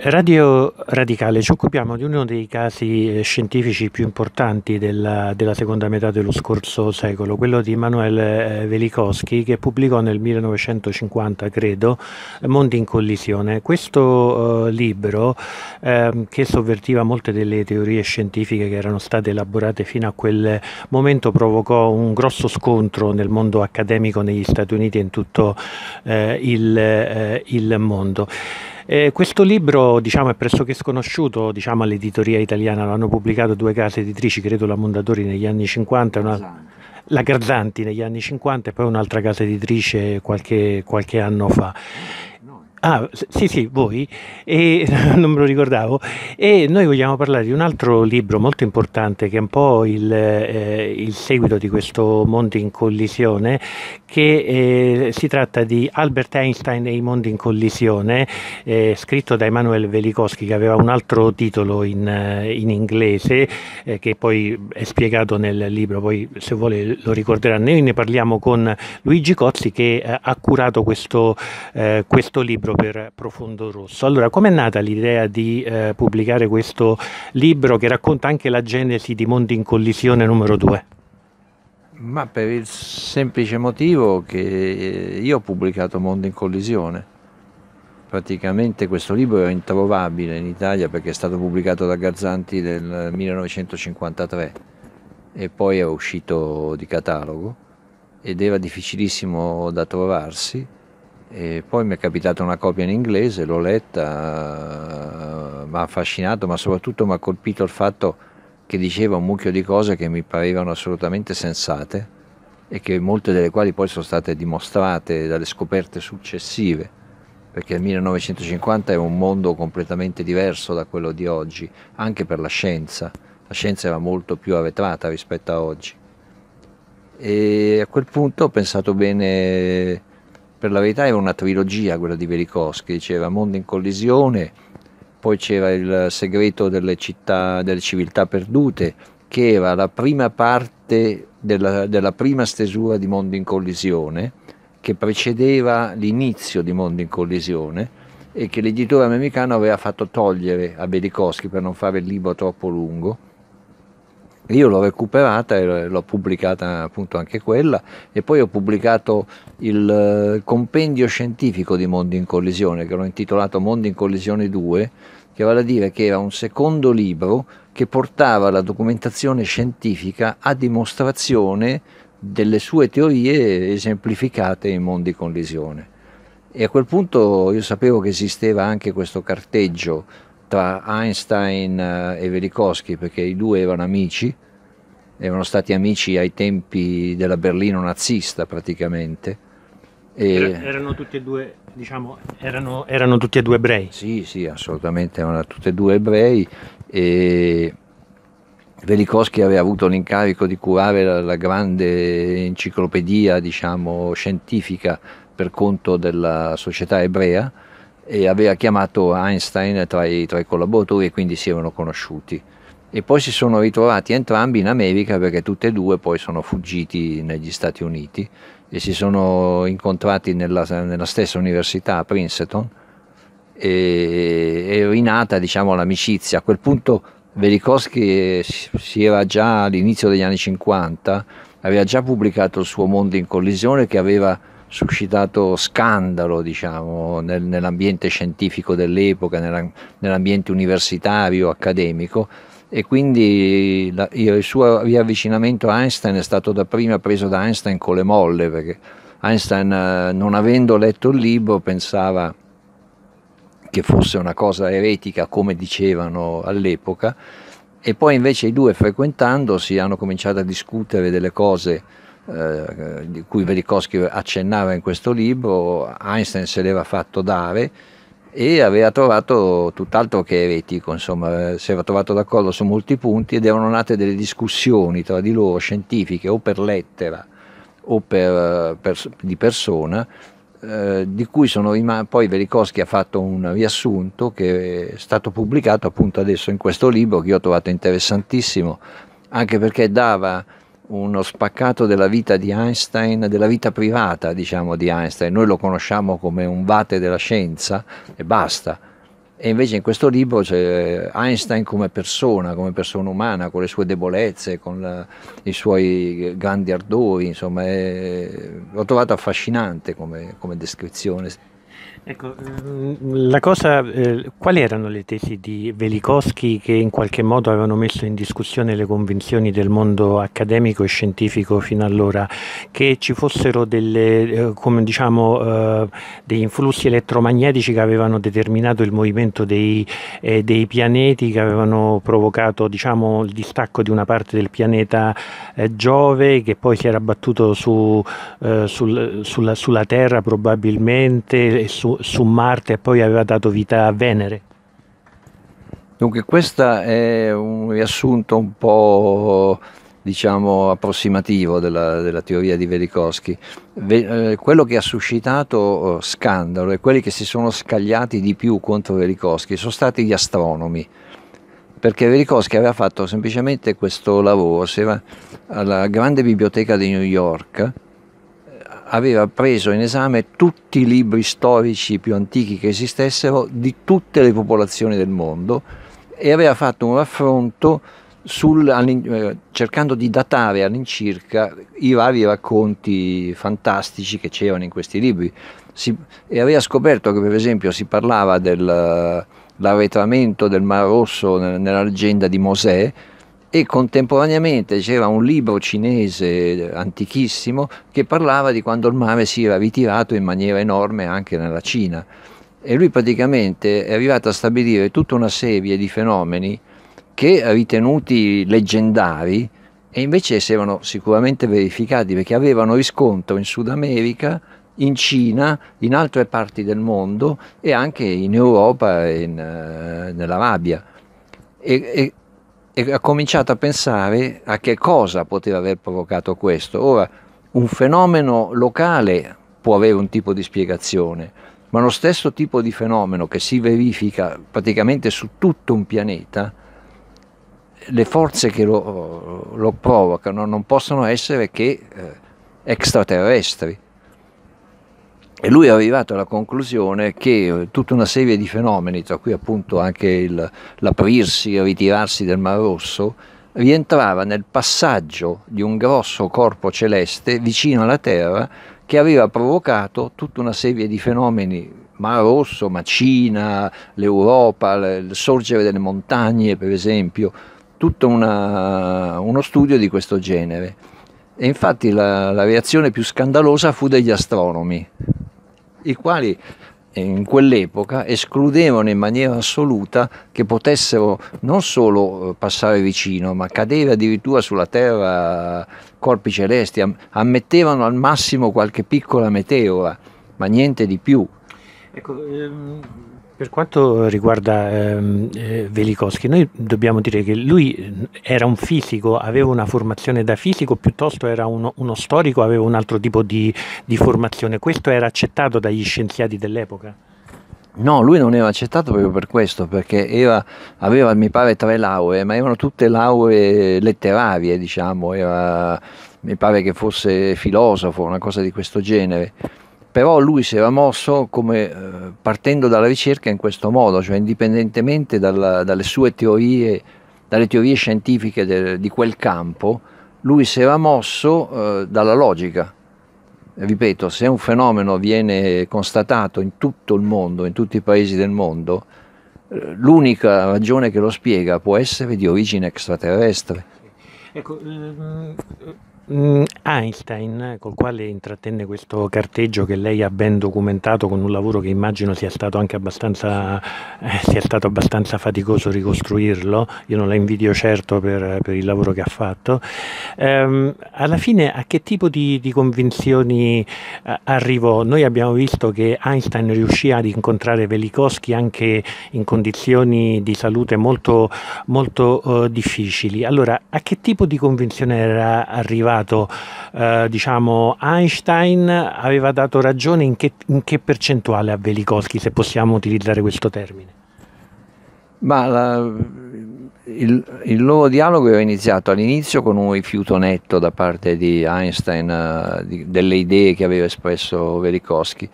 Radio Radicale ci occupiamo di uno dei casi eh, scientifici più importanti della, della seconda metà dello scorso secolo, quello di Manuel eh, Velikovsky che pubblicò nel 1950, credo, Mondi in collisione. Questo eh, libro, eh, che sovvertiva molte delle teorie scientifiche che erano state elaborate fino a quel momento, provocò un grosso scontro nel mondo accademico negli Stati Uniti e in tutto eh, il, eh, il mondo. Eh, questo libro diciamo, è pressoché sconosciuto diciamo, all'editoria italiana, l'hanno pubblicato due case editrici, credo la Mondadori negli anni 50, una, la Garzanti negli anni 50 e poi un'altra casa editrice qualche, qualche anno fa. Ah, sì, sì, voi, e, non me lo ricordavo. E noi vogliamo parlare di un altro libro molto importante che è un po' il, eh, il seguito di questo Mondo in collisione, che eh, si tratta di Albert Einstein e i mondi in collisione, eh, scritto da Emanuele Velikowski che aveva un altro titolo in, eh, in inglese eh, che poi è spiegato nel libro, poi se vuole lo ricorderà. Noi ne parliamo con Luigi Cozzi che eh, ha curato questo, questo libro libro per Profondo Rosso. Allora, com'è nata l'idea di eh, pubblicare questo libro che racconta anche la genesi di Mondi in collisione numero 2? Ma per il semplice motivo che io ho pubblicato Mondi in collisione. Praticamente questo libro è introvabile in Italia perché è stato pubblicato da Garzanti nel 1953 e poi è uscito di catalogo ed era difficilissimo da trovarsi e poi mi è capitata una copia in inglese, l'ho letta, mi ha affascinato, ma soprattutto mi ha colpito il fatto che diceva un mucchio di cose che mi parevano assolutamente sensate e che molte delle quali poi sono state dimostrate dalle scoperte successive, perché il 1950 è un mondo completamente diverso da quello di oggi, anche per la scienza. La scienza era molto più arretrata rispetto a oggi. E a quel punto ho pensato bene per la verità era una trilogia quella di Velikovsky, c'era Mondo in collisione, poi c'era Il segreto delle, città, delle civiltà perdute, che era la prima parte della, della prima stesura di Mondo in collisione, che precedeva l'inizio di Mondo in collisione e che l'editore americano aveva fatto togliere a Velikovsky per non fare il libro troppo lungo io l'ho recuperata e l'ho pubblicata appunto anche quella e poi ho pubblicato il eh, compendio scientifico di Mondi in collisione che l'ho intitolato Mondi in collisione 2 che vale a dire che era un secondo libro che portava la documentazione scientifica a dimostrazione delle sue teorie esemplificate in Mondi in collisione e a quel punto io sapevo che esisteva anche questo carteggio tra Einstein eh, e Velikovsky perché i due erano amici, erano stati amici ai tempi della Berlino nazista praticamente. E... erano tutti e due, diciamo, erano, erano tutti e due ebrei? Sì, sì, assolutamente, erano tutti e due ebrei e Velikovsky aveva avuto l'incarico di curare la, la grande enciclopedia, diciamo, scientifica per conto della società ebrea e aveva chiamato Einstein tra i, tra i collaboratori e quindi si erano conosciuti. E poi si sono ritrovati entrambi in America perché tutti e due poi sono fuggiti negli Stati Uniti e si sono incontrati nella, nella stessa università a Princeton e è rinata diciamo, l'amicizia. A quel punto Velikovsky si era già all'inizio degli anni 50, aveva già pubblicato il suo Mondo in collisione che aveva suscitato scandalo diciamo, nel, nell'ambiente scientifico dell'epoca, nella, nell'ambiente universitario, accademico e quindi la, il suo riavvicinamento a Einstein è stato dapprima preso da Einstein con le molle perché Einstein eh, non avendo letto il libro pensava che fosse una cosa eretica come dicevano all'epoca e poi invece i due frequentandosi hanno cominciato a discutere delle cose eh, di cui Velikovsky accennava in questo libro, Einstein se l'aveva fatto dare e aveva trovato tutt'altro che eretico, insomma, eh, si era trovato d'accordo su molti punti ed erano nate delle discussioni tra di loro scientifiche o per lettera o per, eh, per, di persona eh, di cui sono rimasti, poi Velikowski ha fatto un riassunto che è stato pubblicato appunto adesso in questo libro che io ho trovato interessantissimo anche perché dava uno spaccato della vita di Einstein, della vita privata diciamo di Einstein, noi lo conosciamo come un vate della scienza e basta, e invece in questo libro c'è Einstein come persona, come persona umana, con le sue debolezze, con la, i suoi grandi ardori, insomma è, l'ho trovato affascinante come, come descrizione. Ecco, mm, la cosa, eh, quali erano le tesi di Velikovsky che in qualche modo avevano messo in discussione le convinzioni del mondo accademico e scientifico fino allora? Che ci fossero delle, eh, come diciamo, eh, degli influssi elettromagnetici che avevano determinato il movimento dei, eh, dei pianeti, che avevano provocato diciamo, il distacco di una parte del pianeta eh, Giove, che poi si era abbattuto su, eh, sul, sulla, sulla Terra probabilmente. E su, su Marte e poi aveva dato vita a Venere. Dunque questo è un riassunto un po' diciamo approssimativo della, della teoria di Velikovsky. Ve, eh, quello che ha suscitato oh, scandalo e quelli che si sono scagliati di più contro Velikovsky sono stati gli astronomi, perché Velikovsky aveva fatto semplicemente questo lavoro, si era alla grande biblioteca di New York, aveva preso in esame tutti i libri storici più antichi che esistessero di tutte le popolazioni del mondo e aveva fatto un raffronto sul, eh, cercando di datare all'incirca i vari racconti fantastici che c'erano in questi libri si, e aveva scoperto che per esempio si parlava dell'arretramento eh, del Mar Rosso nell'agenda di Mosè e contemporaneamente c'era un libro cinese eh, antichissimo che parlava di quando il mare si era ritirato in maniera enorme anche nella Cina e lui praticamente è arrivato a stabilire tutta una serie di fenomeni che ritenuti leggendari e invece si erano sicuramente verificati perché avevano riscontro in Sud America, in Cina, in altre parti del mondo e anche in Europa e in, uh, nell'Arabia. E, e e ha cominciato a pensare a che cosa poteva aver provocato questo. Ora, un fenomeno locale può avere un tipo di spiegazione, ma lo stesso tipo di fenomeno che si verifica praticamente su tutto un pianeta, le forze che lo, lo provocano non possono essere che eh, extraterrestri. E lui è arrivato alla conclusione che eh, tutta una serie di fenomeni, tra cui appunto anche il, l'aprirsi e ritirarsi del Mar Rosso, rientrava nel passaggio di un grosso corpo celeste vicino alla Terra che aveva provocato tutta una serie di fenomeni Mar Rosso, ma Cina, l'Europa, il sorgere delle montagne per esempio, tutto una, uno studio di questo genere. E infatti la, la reazione più scandalosa fu degli astronomi, i quali eh, in quell'epoca escludevano in maniera assoluta che potessero non solo eh, passare vicino, ma cadere addirittura sulla Terra corpi celesti, ammettevano al massimo qualche piccola meteora, ma niente di più. Ecco, ehm per quanto riguarda ehm, eh, Velikowski, noi dobbiamo dire che lui eh, era un fisico, aveva una formazione da fisico, piuttosto era uno, uno storico, aveva un altro tipo di, di, formazione. Questo era accettato dagli scienziati dell'epoca? No, lui non era accettato proprio per questo, perché era, aveva, mi pare, tre lauree, ma erano tutte lauree letterarie, diciamo, era, mi pare che fosse filosofo, una cosa di questo genere però lui si era mosso come, eh, partendo dalla ricerca in questo modo, cioè indipendentemente dalla, dalle sue teorie, dalle teorie scientifiche de, di quel campo, lui si era mosso eh, dalla logica. Ripeto, se un fenomeno viene constatato in tutto il mondo, in tutti i paesi del mondo, eh, l'unica ragione che lo spiega può essere di origine extraterrestre. Ecco, ehm, Mm, Einstein, col quale intrattenne questo carteggio che lei ha ben documentato con un lavoro che immagino sia stato anche abbastanza, eh, sia stato abbastanza faticoso ricostruirlo, io non la invidio certo per, per il lavoro che ha fatto, ehm, alla fine a che tipo di, di convinzioni eh, arrivò? Noi abbiamo visto che Einstein riuscì ad incontrare Velikovsky anche in condizioni di salute molto, molto eh, difficili, allora a che tipo di convinzione era arrivato? stato, eh, diciamo, Einstein aveva dato ragione in che, in che percentuale a Velikovsky, se possiamo utilizzare questo termine? Ma la, il, il, loro dialogo era iniziato all'inizio con un rifiuto netto da parte di Einstein uh, di, delle idee che aveva espresso Velikovsky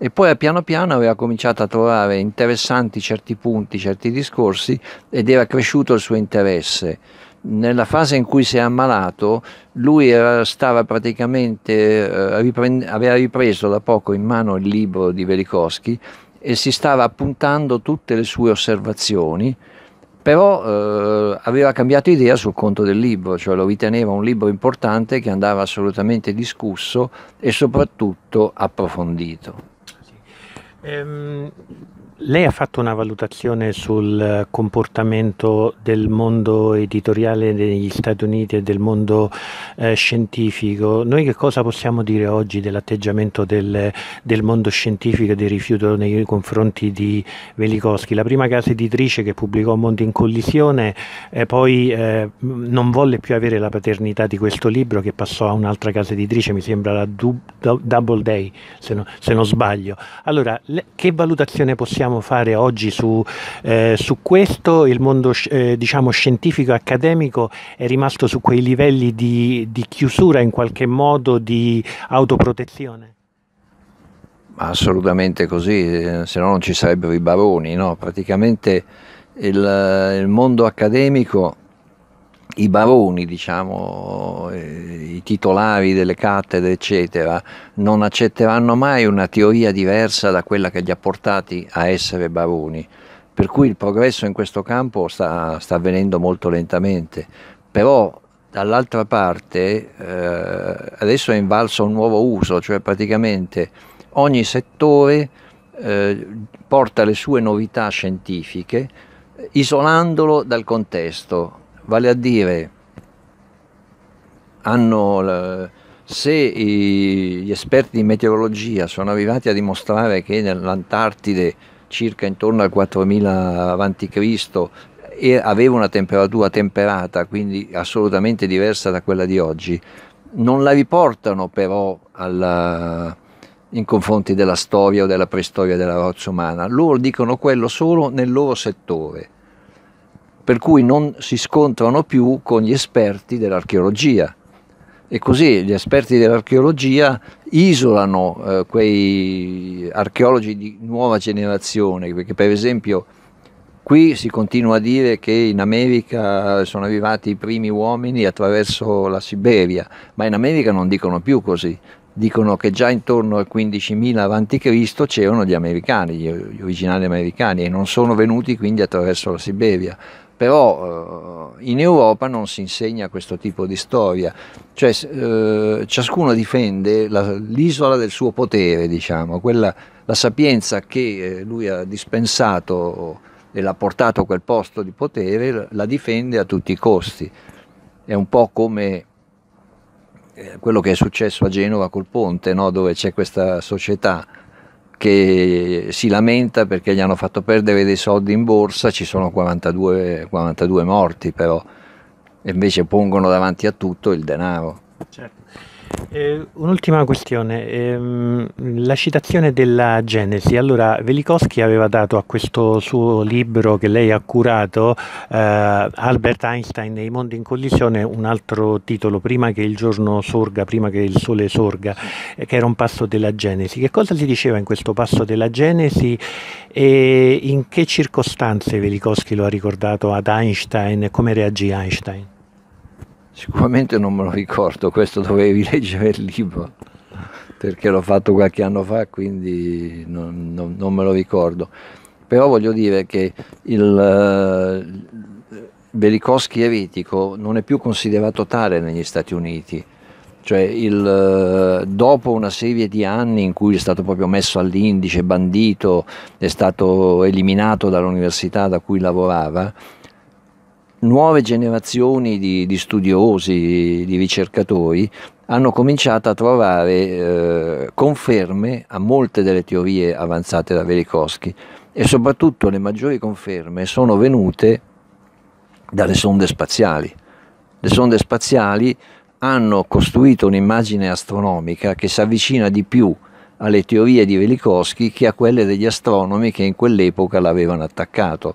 e poi piano piano aveva cominciato a trovare interessanti certi punti, certi discorsi ed era cresciuto il suo interesse nella fase in cui si è ammalato, lui era, stava praticamente, eh, riprend- aveva ripreso da poco in mano il libro di Velikovsky e si stava appuntando tutte le sue osservazioni, però eh, aveva cambiato idea sul conto del libro, cioè lo riteneva un libro importante che andava assolutamente discusso e soprattutto approfondito. Ehm, lei ha fatto una valutazione sul eh, comportamento del mondo editoriale negli Stati Uniti e del mondo eh, scientifico. Noi che cosa possiamo dire oggi dell'atteggiamento del, del mondo scientifico e del rifiuto nei confronti di Velikovsky? La prima casa editrice che pubblicò Mondo in collisione eh, poi eh, non volle più avere la paternità di questo libro che passò a un'altra casa editrice, mi sembra la du- Double Day se, no, se non sbaglio. Allora, che valutazione possiamo fare oggi su, eh, su questo? Il mondo eh, diciamo, scientifico e accademico è rimasto su quei livelli di, di chiusura in qualche modo, di autoprotezione? Assolutamente così, eh, se no non ci sarebbero i baroni, no? praticamente il, il mondo accademico i baroni, diciamo, eh, i titolari delle cattedre, eccetera, non accetteranno mai una teoria diversa da quella che li ha portati a essere baroni. Per cui il progresso in questo campo sta, sta avvenendo molto lentamente. Però dall'altra parte eh, adesso è invalso un nuovo uso, cioè praticamente ogni settore eh, porta le sue novità scientifiche isolandolo dal contesto vale a dire hanno, se gli esperti di meteorologia sono arrivati a dimostrare che nell'Antartide circa intorno al 4000 a.C. aveva una temperatura temperata, quindi assolutamente diversa da quella di oggi, non la riportano però alla, in confronti della storia o della preistoria della razza umana, loro dicono quello solo nel loro settore per cui non si scontrano più con gli esperti dell'archeologia. E così gli esperti dell'archeologia isolano eh, quei archeologi di nuova generazione, perché per esempio qui si continua a dire che in America sono arrivati i primi uomini attraverso la Siberia, ma in America non dicono più così, dicono che già intorno al 15.000 a.C. c'erano gli americani, gli originali americani, e non sono venuti quindi attraverso la Siberia però eh, in Europa non si insegna questo tipo di storia, cioè eh, ciascuno difende l'isola del suo potere, diciamo, quella, la sapienza che eh, lui ha dispensato e l'ha portato a quel posto di potere, la difende a tutti i costi. È un po' come eh, quello che è successo a Genova col ponte, no? dove c'è questa società che si lamenta perché gli hanno fatto perdere dei soldi in borsa, ci sono 42, 42 morti però, e invece pongono davanti a tutto il denaro. Certo. Eh, un'ultima questione, ehm, la citazione della Genesi. Allora, Velikovsky aveva dato a questo suo libro che lei ha curato, eh, Albert Einstein e i mondi in collisione, un altro titolo, prima che il giorno sorga, prima che il sole sorga, eh, che era un passo della Genesi. Che cosa si diceva in questo passo della Genesi e in che circostanze Velikovsky lo ha ricordato ad Einstein? e Come reagì Einstein? Sicuramente non me lo ricordo, questo dovevi leggere il libro perché l'ho fatto qualche anno fa, quindi non, non, non me lo ricordo. Però voglio dire che il uh, Belikowski eretico non è più considerato tale negli Stati Uniti, cioè il, eh, dopo una serie di anni in cui è stato proprio messo all'indice, bandito, è stato eliminato dall'università da cui lavorava, nuove generazioni di, di studiosi, di ricercatori, hanno cominciato a trovare eh, conferme a molte delle teorie avanzate da Velikovsky e soprattutto le maggiori conferme sono venute dalle sonde spaziali. Le sonde spaziali hanno costruito un'immagine astronomica che si avvicina di più alle teorie di Velikovsky che a quelle degli astronomi che in quell'epoca l'avevano attaccato.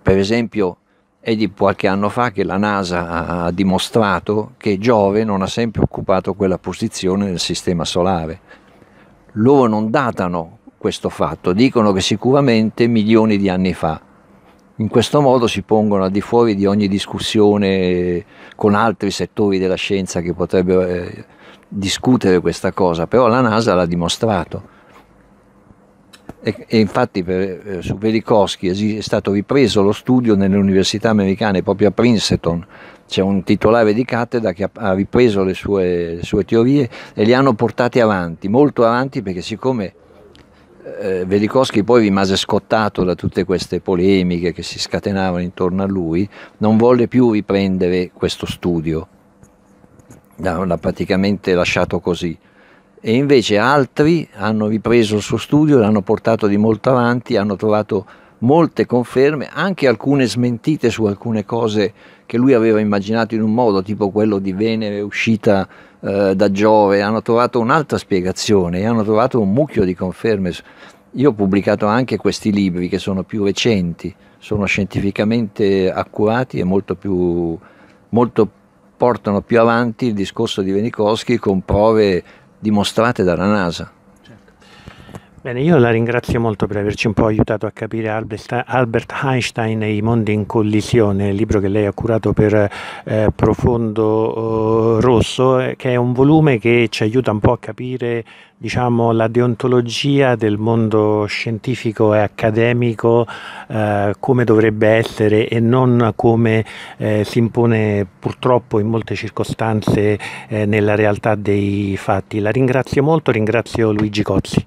Per esempio è di qualche anno fa che la NASA ha dimostrato che Giove non ha sempre occupato quella posizione nel Sistema Solare. Loro non datano questo fatto, dicono che sicuramente milioni di anni fa. In questo modo si pongono al di fuori di ogni discussione con altri settori della scienza che potrebbero eh, discutere questa cosa, però la NASA l'ha dimostrato. E, e infatti per, eh, su Velikovsky è stato ripreso lo studio nelle università americane, proprio a Princeton, c'è un titolare di cattedra che ha ripreso le sue, le sue, teorie e le hanno portate avanti, molto avanti perché siccome eh, Velikovsky poi rimase scottato da tutte queste polemiche che si scatenavano intorno a lui, non volle più riprendere questo studio, l'ha praticamente lasciato così e invece altri hanno ripreso il suo studio, l'hanno portato di molto avanti, hanno trovato molte conferme, anche alcune smentite su alcune cose che lui aveva immaginato in un modo, tipo quello di Venere uscita eh, da Giove, hanno trovato un'altra spiegazione e hanno trovato un mucchio di conferme. Io ho pubblicato anche questi libri che sono più recenti, sono scientificamente accurati e molto più, molto portano più avanti il discorso di Venikovsky con prove dimostrate dalla NASA. Bene, io la ringrazio molto per averci un po' aiutato a capire Albert Einstein e i mondi in collisione, il libro che lei ha curato per eh, Profondo eh, Rosso, eh, che è un volume che ci aiuta un po' a capire diciamo, la deontologia del mondo scientifico e accademico, eh, come dovrebbe essere e non come eh, si impone purtroppo in molte circostanze eh, nella realtà dei fatti. La ringrazio molto, ringrazio Luigi Cozzi.